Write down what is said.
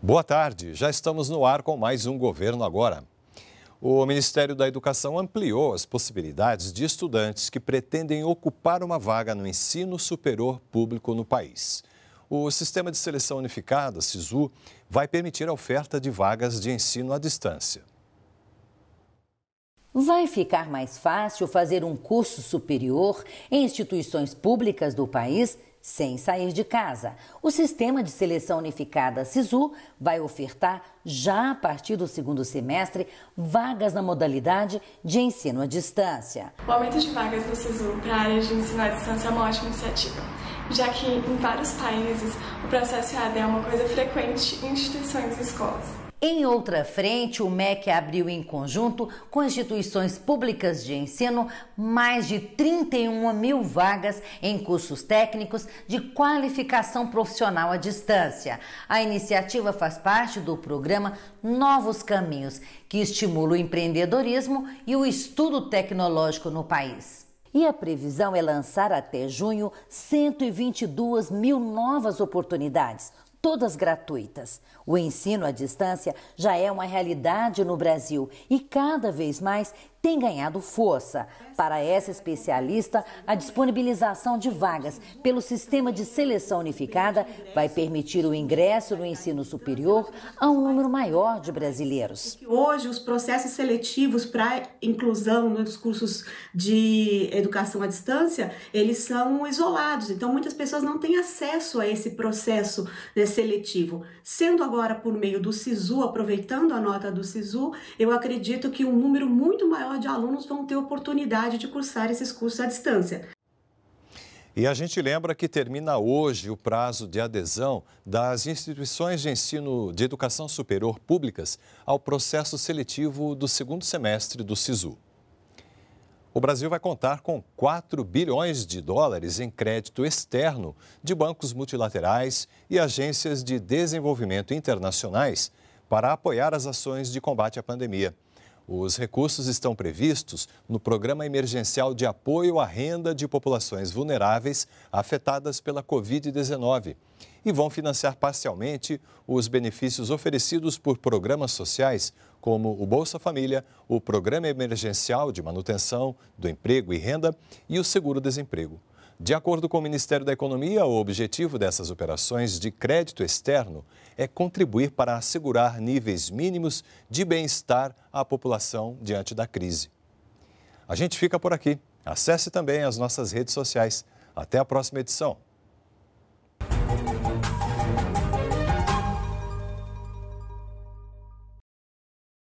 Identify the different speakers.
Speaker 1: Boa tarde, já estamos no ar com mais um Governo Agora. O Ministério da Educação ampliou as possibilidades de estudantes que pretendem ocupar uma vaga no ensino superior público no país. O Sistema de Seleção Unificada, SISU, vai permitir a oferta de vagas de ensino à distância.
Speaker 2: Vai ficar mais fácil fazer um curso superior em instituições públicas do país sem sair de casa. O Sistema de Seleção Unificada SISU vai ofertar, já a partir do segundo semestre, vagas na modalidade de ensino à distância.
Speaker 3: O aumento de vagas do SISU para a área de ensino à distância é uma ótima iniciativa já que em vários países o processo EAD é uma coisa frequente em instituições e escolas.
Speaker 2: Em outra frente, o MEC abriu em conjunto com instituições públicas de ensino mais de 31 mil vagas em cursos técnicos de qualificação profissional à distância. A iniciativa faz parte do programa Novos Caminhos, que estimula o empreendedorismo e o estudo tecnológico no país. E a previsão é lançar até junho 122 mil novas oportunidades, todas gratuitas. O ensino à distância já é uma realidade no Brasil e cada vez mais tem ganhado força. Para essa especialista, a disponibilização de vagas pelo sistema de seleção unificada vai permitir o ingresso no ensino superior a um número maior de brasileiros.
Speaker 3: Hoje, os processos seletivos para inclusão nos né, cursos de educação à distância, eles são isolados. Então, muitas pessoas não têm acesso a esse processo né, seletivo. Sendo agora por meio do SISU, aproveitando a nota do SISU, eu acredito que um número muito maior de alunos vão ter oportunidade de cursar esses cursos à distância.
Speaker 1: E a gente lembra que termina hoje o prazo de adesão das instituições de ensino de educação superior públicas ao processo seletivo do segundo semestre do SISU. O Brasil vai contar com 4 bilhões de dólares em crédito externo de bancos multilaterais e agências de desenvolvimento internacionais para apoiar as ações de combate à pandemia. Os recursos estão previstos no Programa Emergencial de Apoio à Renda de Populações Vulneráveis afetadas pela Covid-19 e vão financiar parcialmente os benefícios oferecidos por programas sociais como o Bolsa Família, o Programa Emergencial de Manutenção do Emprego e Renda e o Seguro-Desemprego. De acordo com o Ministério da Economia, o objetivo dessas operações de crédito externo é contribuir para assegurar níveis mínimos de bem-estar à população diante da crise. A gente fica por aqui. Acesse também as nossas redes sociais. Até a próxima edição.